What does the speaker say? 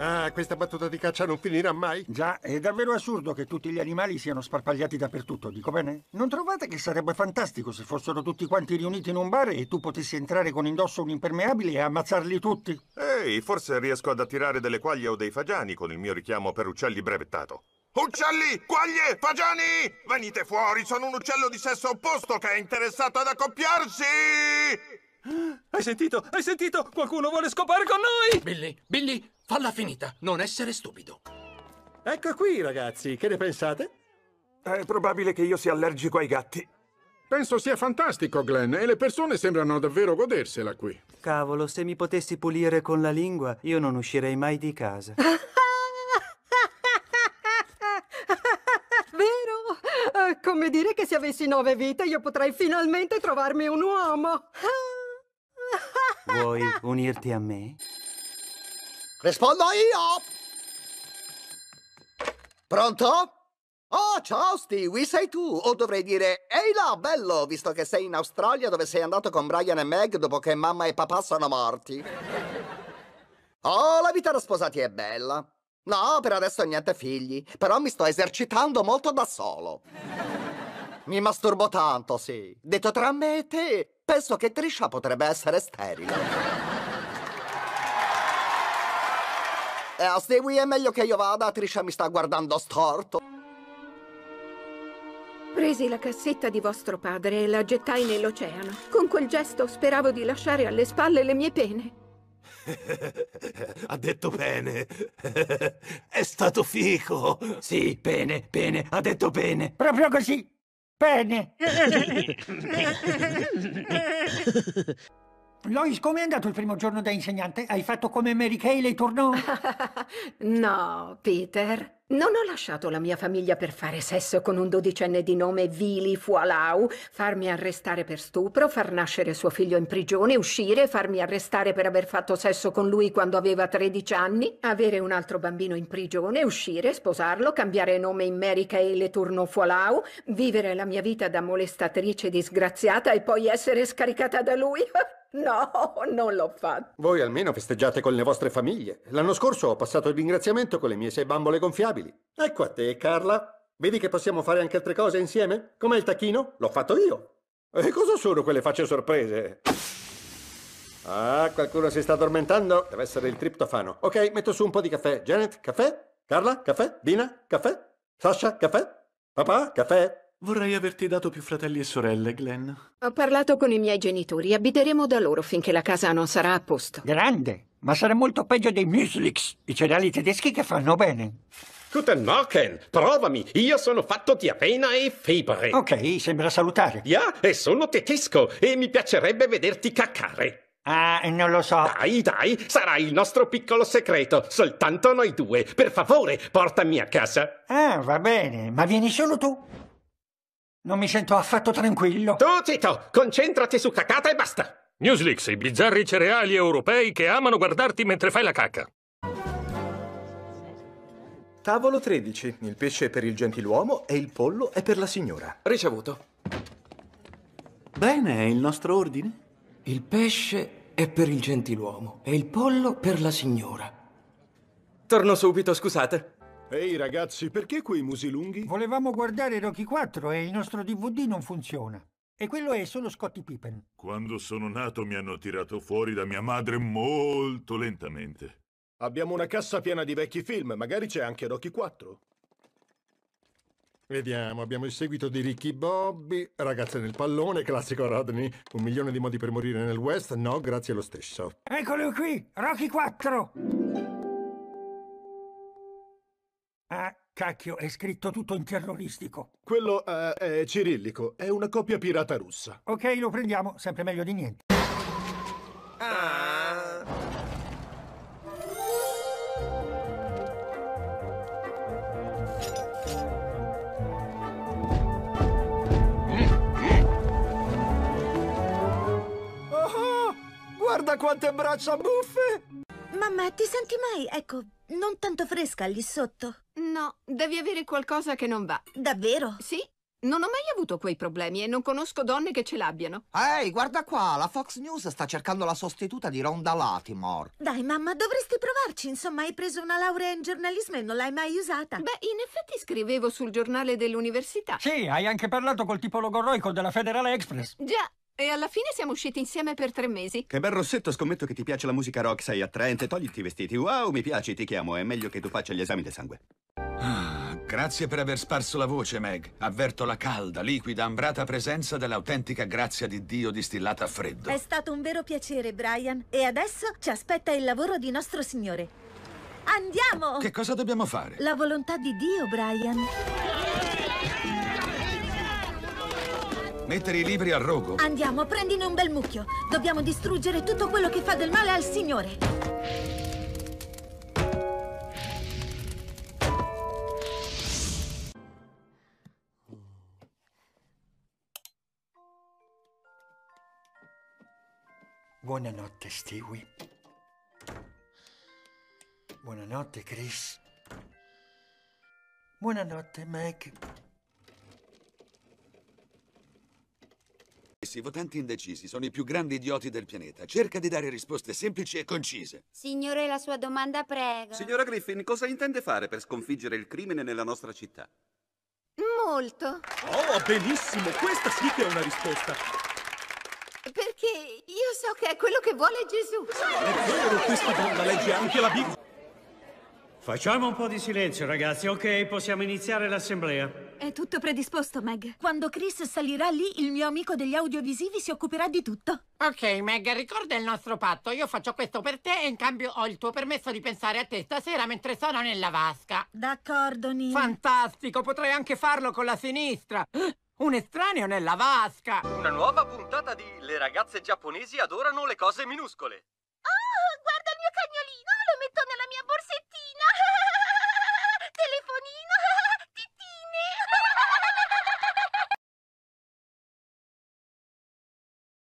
Ah, questa battuta di caccia non finirà mai. Già, è davvero assurdo che tutti gli animali siano sparpagliati dappertutto, dico bene? Non trovate che sarebbe fantastico se fossero tutti quanti riuniti in un bar e tu potessi entrare con indosso un impermeabile e ammazzarli tutti? Ehi, forse riesco ad attirare delle quaglie o dei fagiani con il mio richiamo per uccelli brevettato. Uccelli, quaglie, fagiani! Venite fuori, sono un uccello di sesso opposto che è interessato ad accoppiarsi! Ah, hai sentito? Hai sentito? Qualcuno vuole scopare con noi! Billy, Billy, Falla finita, non essere stupido. Ecco qui, ragazzi, che ne pensate? È probabile che io sia allergico ai gatti. Penso sia fantastico, Glenn, e le persone sembrano davvero godersela qui. Cavolo, se mi potessi pulire con la lingua, io non uscirei mai di casa. Vero? Eh, come dire che se avessi nove vite io potrei finalmente trovarmi un uomo. Vuoi unirti a me? Rispondo io! Pronto? Oh, ciao Stewie, sei tu? O dovrei dire, ehi là, bello, visto che sei in Australia dove sei andato con Brian e Meg dopo che mamma e papà sono morti. Oh, la vita da sposati è bella. No, per adesso niente figli, però mi sto esercitando molto da solo. Mi masturbo tanto, sì. Detto tra me e te, penso che Trisha potrebbe essere sterile. Eh, Stewie, è meglio che io vada, Trisha mi sta guardando storto. Presi la cassetta di vostro padre e la gettai nell'oceano. Con quel gesto speravo di lasciare alle spalle le mie pene. ha detto bene. è stato fico. Sì, bene, bene, ha detto bene. Proprio così. Bene. Lois, come è andato il primo giorno da insegnante? Hai fatto come Mary Kay le tornò? no, Peter. Non ho lasciato la mia famiglia per fare sesso con un dodicenne di nome Vili Fualau, farmi arrestare per stupro, far nascere suo figlio in prigione, uscire, farmi arrestare per aver fatto sesso con lui quando aveva 13 anni, avere un altro bambino in prigione, uscire, sposarlo, cambiare nome in Mary Kay Le Turno Fualau, vivere la mia vita da molestatrice disgraziata e poi essere scaricata da lui. No, non l'ho fatto. Voi almeno festeggiate con le vostre famiglie. L'anno scorso ho passato il ringraziamento con le mie sei bambole gonfiabili. Ecco a te, Carla. Vedi che possiamo fare anche altre cose insieme? Come il tacchino? L'ho fatto io. E cosa sono quelle facce sorprese? Ah, qualcuno si sta addormentando. Deve essere il triptofano. Ok, metto su un po' di caffè. Janet, caffè? Carla, caffè? Dina, caffè? Sasha, caffè? Papà, caffè? Vorrei averti dato più fratelli e sorelle, Glenn. Ho parlato con i miei genitori. Abiteremo da loro finché la casa non sarà a posto. Grande! Ma sarà molto peggio dei Muslix, i cereali tedeschi che fanno bene. Guten Morgen, provami, io sono fatto di avena e febbre. Ok, sembra salutare. Ja, e sono tedesco e mi piacerebbe vederti caccare. Ah, non lo so. Dai, dai, sarà il nostro piccolo segreto, soltanto noi due. Per favore, portami a casa. Ah, va bene, ma vieni solo tu. Non mi sento affatto tranquillo. Tu, Tito, concentrati su cacata e basta. Newsleaks, i bizzarri cereali europei che amano guardarti mentre fai la cacca. Tavolo 13. Il pesce è per il gentiluomo e il pollo è per la signora. Ricevuto. Bene, è il nostro ordine. Il pesce è per il gentiluomo e il pollo per la signora. Torno subito, scusate. Ehi ragazzi, perché quei musi lunghi? Volevamo guardare Rocky 4 e il nostro DVD non funziona. E quello è solo Scottie Pippen. Quando sono nato mi hanno tirato fuori da mia madre molto lentamente. Abbiamo una cassa piena di vecchi film, magari c'è anche Rocky 4. Vediamo, abbiamo il seguito di Ricky Bobby, Ragazze nel pallone, classico Rodney, un milione di modi per morire nel West, no, grazie lo stesso. Eccolo qui, Rocky 4! Cacchio, è scritto tutto in terroristico. Quello eh, è cirillico, è una copia pirata russa. Ok, lo prendiamo, sempre meglio di niente. Ah. Oh, guarda quante braccia buffe! Mamma, ti senti mai, ecco, non tanto fresca lì sotto? No, devi avere qualcosa che non va. Davvero? Sì. Non ho mai avuto quei problemi e non conosco donne che ce l'abbiano. Ehi, hey, guarda qua, la Fox News sta cercando la sostituta di Ronda Latimore. Dai, mamma, dovresti provarci. Insomma, hai preso una laurea in giornalismo e non l'hai mai usata. Beh, in effetti scrivevo sul giornale dell'università. Sì, hai anche parlato col tipo logorroico della Federal Express. Già. E alla fine siamo usciti insieme per tre mesi. Che bel rossetto, scommetto che ti piace la musica rock, sei attraente, togliti i vestiti. Wow, mi piaci, ti chiamo, è meglio che tu faccia gli esami del sangue. Ah, grazie per aver sparso la voce, Meg. Avverto la calda, liquida, ambrata presenza dell'autentica grazia di Dio distillata a freddo. È stato un vero piacere, Brian. E adesso ci aspetta il lavoro di nostro Signore. Andiamo! Che cosa dobbiamo fare? La volontà di Dio, Brian. Mettere i libri al rogo. Andiamo, prendine un bel mucchio. Dobbiamo distruggere tutto quello che fa del male al Signore. Buonanotte, Stewie. Buonanotte, Chris. Buonanotte, Mac. I votanti indecisi sono i più grandi idioti del pianeta. Cerca di dare risposte semplici e concise. Signore, la sua domanda prego. Signora Griffin, cosa intende fare per sconfiggere il crimine nella nostra città? Molto. Oh, benissimo! Questa sì che è una risposta! senso che è quello che vuole Gesù. È vero, questa donna legge anche la Bibbia. Facciamo un po' di silenzio, ragazzi, ok? Possiamo iniziare l'assemblea. È tutto predisposto, Meg. Quando Chris salirà lì, il mio amico degli audiovisivi si occuperà di tutto. Ok, Meg, ricorda il nostro patto. Io faccio questo per te e in cambio ho il tuo permesso di pensare a te stasera mentre sono nella vasca. D'accordo, Nino. Fantastico, potrei anche farlo con la sinistra. Eh? Un estraneo nella vasca! Una nuova puntata di Le ragazze giapponesi adorano le cose minuscole.